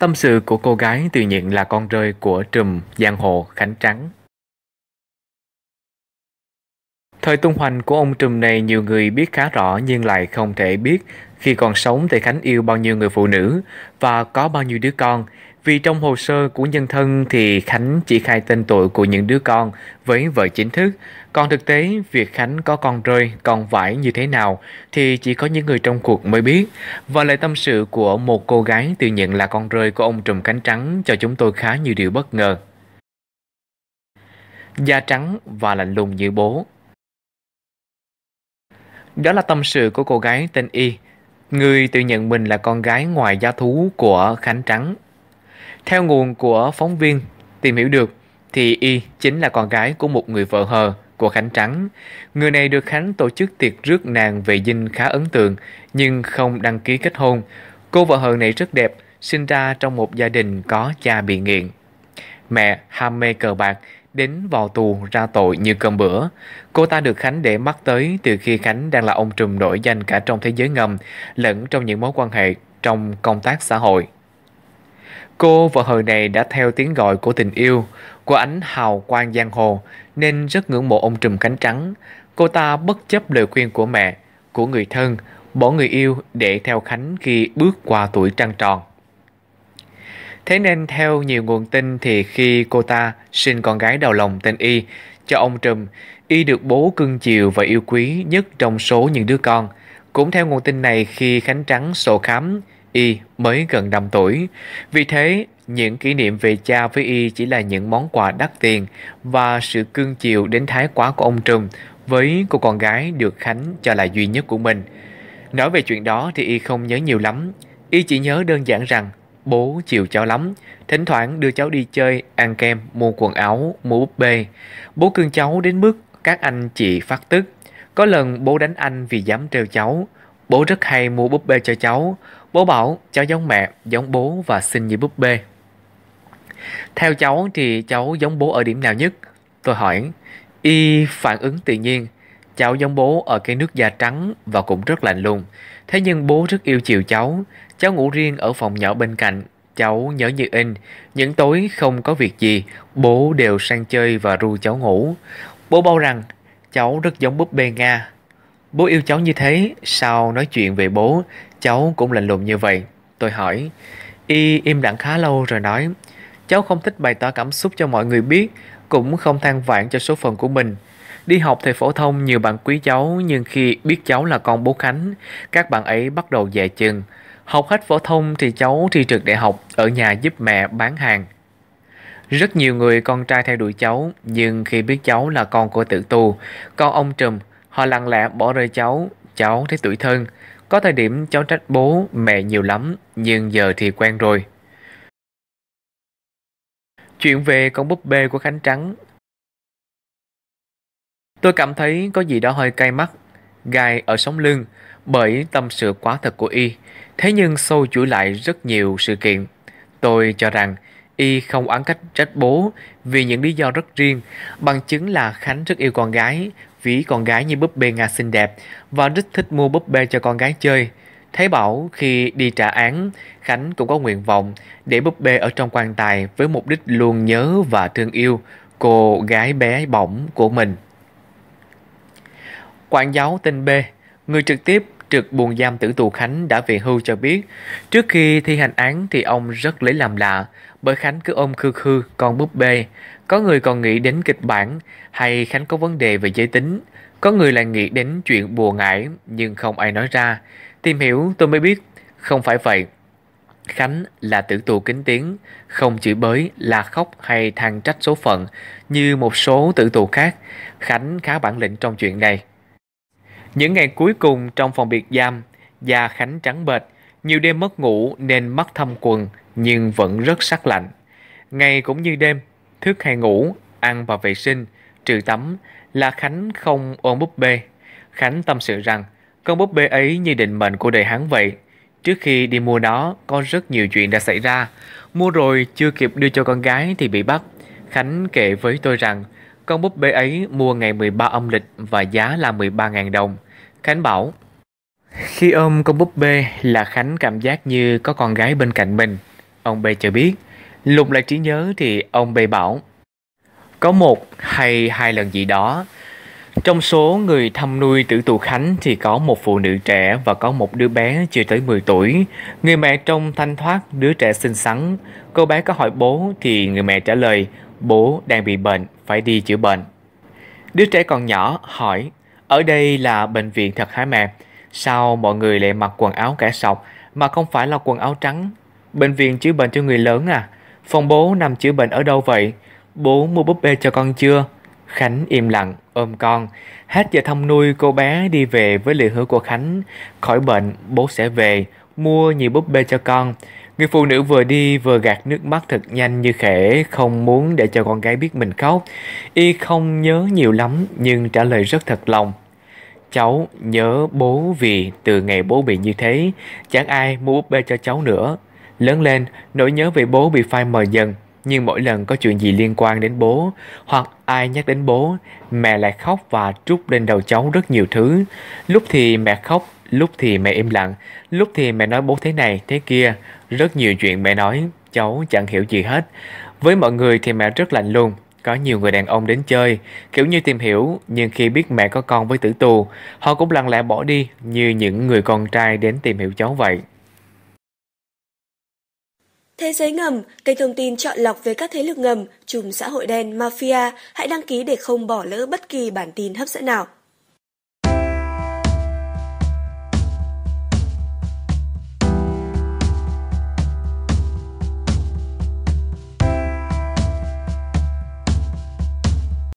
Tâm sự của cô gái tự nhận là con rơi của trùm giang hồ Khánh Trắng. Thời tung hoành của ông trùm này nhiều người biết khá rõ nhưng lại không thể biết khi còn sống thì Khánh yêu bao nhiêu người phụ nữ và có bao nhiêu đứa con, vì trong hồ sơ của nhân thân thì Khánh chỉ khai tên tuổi của những đứa con với vợ chính thức. Còn thực tế, việc Khánh có con rơi, con vải như thế nào thì chỉ có những người trong cuộc mới biết. Và lời tâm sự của một cô gái tự nhận là con rơi của ông Trùm Cánh Trắng cho chúng tôi khá nhiều điều bất ngờ. Da trắng và lạnh lùng như bố. Đó là tâm sự của cô gái tên Y, người tự nhận mình là con gái ngoài giá thú của Khánh Trắng theo nguồn của phóng viên tìm hiểu được thì Y chính là con gái của một người vợ hờ của Khánh Trắng. Người này được Khánh tổ chức tiệc rước nàng về dinh khá ấn tượng nhưng không đăng ký kết hôn. Cô vợ hờ này rất đẹp, sinh ra trong một gia đình có cha bị nghiện. Mẹ ham mê cờ bạc, đến vào tù ra tội như cơm bữa. Cô ta được Khánh để mắt tới từ khi Khánh đang là ông trùm nổi danh cả trong thế giới ngầm lẫn trong những mối quan hệ trong công tác xã hội Cô vợ hồi này đã theo tiếng gọi của tình yêu, của ánh hào quang giang hồ, nên rất ngưỡng mộ ông Trùm Cánh Trắng. Cô ta bất chấp lời khuyên của mẹ, của người thân, bỏ người yêu để theo Khánh khi bước qua tuổi trăng tròn. Thế nên theo nhiều nguồn tin thì khi cô ta sinh con gái đầu lòng tên Y cho ông Trùm, Y được bố cưng chiều và yêu quý nhất trong số những đứa con. Cũng theo nguồn tin này khi Khánh Trắng sổ khám, Y mới gần 5 tuổi. Vì thế, những kỷ niệm về cha với Y chỉ là những món quà đắt tiền và sự cưng chiều đến thái quá của ông Trùm với cô con gái được Khánh cho là duy nhất của mình. Nói về chuyện đó thì Y không nhớ nhiều lắm. Y chỉ nhớ đơn giản rằng bố chiều cháu lắm, thỉnh thoảng đưa cháu đi chơi, ăn kem, mua quần áo, mua búp bê. Bố cưng cháu đến mức các anh chị phát tức. Có lần bố đánh anh vì dám trêu cháu, Bố rất hay mua búp bê cho cháu. Bố bảo cháu giống mẹ, giống bố và xinh như búp bê. Theo cháu thì cháu giống bố ở điểm nào nhất? Tôi hỏi. Y phản ứng tự nhiên. Cháu giống bố ở cái nước da trắng và cũng rất lạnh lùng. Thế nhưng bố rất yêu chiều cháu. Cháu ngủ riêng ở phòng nhỏ bên cạnh. Cháu nhớ như in. Những tối không có việc gì, bố đều sang chơi và ru cháu ngủ. Bố bảo rằng cháu rất giống búp bê Nga. Bố yêu cháu như thế, sao nói chuyện về bố, cháu cũng lạnh lùng như vậy. Tôi hỏi, y im lặng khá lâu rồi nói, cháu không thích bày tỏ cảm xúc cho mọi người biết, cũng không than vãn cho số phận của mình. Đi học thầy phổ thông nhiều bạn quý cháu nhưng khi biết cháu là con bố Khánh, các bạn ấy bắt đầu dè chừng. Học hết phổ thông thì cháu thi trượt đại học ở nhà giúp mẹ bán hàng. Rất nhiều người con trai theo đuổi cháu, nhưng khi biết cháu là con của tử tù, con ông Trùm Họ lặng lẽ bỏ rơi cháu, cháu thấy tuổi thân. Có thời điểm cháu trách bố, mẹ nhiều lắm, nhưng giờ thì quen rồi. Chuyện về con búp bê của Khánh Trắng. Tôi cảm thấy có gì đó hơi cay mắt, gai ở sống lưng bởi tâm sự quá thật của y. Thế nhưng sâu chuỗi lại rất nhiều sự kiện. Tôi cho rằng y không oán cách trách bố vì những lý do rất riêng, bằng chứng là Khánh rất yêu con gái ví con gái như búp bê Nga xinh đẹp và rất thích mua búp bê cho con gái chơi. Thấy bảo khi đi trả án, Khánh cũng có nguyện vọng để búp bê ở trong quan tài với mục đích luôn nhớ và thương yêu cô gái bé bỏng của mình. Quản giáo tên B, người trực tiếp trực buồn giam tử tù Khánh đã về hưu cho biết, trước khi thi hành án thì ông rất lấy làm lạ, bởi Khánh cứ ôm khư khư con búp bê. Có người còn nghĩ đến kịch bản hay Khánh có vấn đề về giới tính. Có người lại nghĩ đến chuyện bùa ngải nhưng không ai nói ra. Tìm hiểu tôi mới biết không phải vậy. Khánh là tử tù kính tiếng, không chửi bới, là khóc hay than trách số phận như một số tử tù khác. Khánh khá bản lĩnh trong chuyện này. Những ngày cuối cùng trong phòng biệt giam, da Khánh trắng bệch, nhiều đêm mất ngủ nên mắt thâm quần nhưng vẫn rất sắc lạnh. Ngày cũng như đêm, thức hay ngủ, ăn và vệ sinh, trừ tắm là Khánh không ôm búp bê. Khánh tâm sự rằng con búp bê ấy như định mệnh của đời hắn vậy. Trước khi đi mua nó, có rất nhiều chuyện đã xảy ra. Mua rồi chưa kịp đưa cho con gái thì bị bắt. Khánh kể với tôi rằng con búp bê ấy mua ngày 13 âm lịch và giá là 13.000 đồng. Khánh bảo, khi ôm con búp bê là Khánh cảm giác như có con gái bên cạnh mình. Ông B cho biết, lục lại trí nhớ thì ông B bảo, có một hay hai lần gì đó, trong số người thăm nuôi tử tù Khánh thì có một phụ nữ trẻ và có một đứa bé chưa tới 10 tuổi. Người mẹ trông thanh thoát, đứa trẻ xinh xắn. Cô bé có hỏi bố thì người mẹ trả lời bố đang bị bệnh, phải đi chữa bệnh. Đứa trẻ còn nhỏ hỏi, ở đây là bệnh viện thật hả mẹ? Sao mọi người lại mặc quần áo kẻ sọc mà không phải là quần áo trắng? Bệnh viện chữa bệnh cho người lớn à? Phòng bố nằm chữa bệnh ở đâu vậy? Bố mua búp bê cho con chưa? Khánh im lặng, ôm con. Hết giờ thăm nuôi cô bé đi về với lời hứa của Khánh. Khỏi bệnh, bố sẽ về, mua nhiều búp bê cho con. Người phụ nữ vừa đi vừa gạt nước mắt thật nhanh như khẽ, không muốn để cho con gái biết mình khóc. Y không nhớ nhiều lắm nhưng trả lời rất thật lòng. Cháu nhớ bố vì từ ngày bố bị như thế, chẳng ai mua búp bê cho cháu nữa. Lớn lên, nỗi nhớ về bố bị phai mờ dần, nhưng mỗi lần có chuyện gì liên quan đến bố hoặc ai nhắc đến bố, mẹ lại khóc và trút lên đầu cháu rất nhiều thứ. Lúc thì mẹ khóc Lúc thì mẹ im lặng, lúc thì mẹ nói bố thế này, thế kia, rất nhiều chuyện mẹ nói, cháu chẳng hiểu gì hết. Với mọi người thì mẹ rất lạnh luôn, có nhiều người đàn ông đến chơi, kiểu như tìm hiểu, nhưng khi biết mẹ có con với tử tù, họ cũng lặng lẽ bỏ đi như những người con trai đến tìm hiểu cháu vậy. Thế giới ngầm, kênh thông tin chọn lọc về các thế lực ngầm, chùm xã hội đen, mafia, hãy đăng ký để không bỏ lỡ bất kỳ bản tin hấp dẫn nào.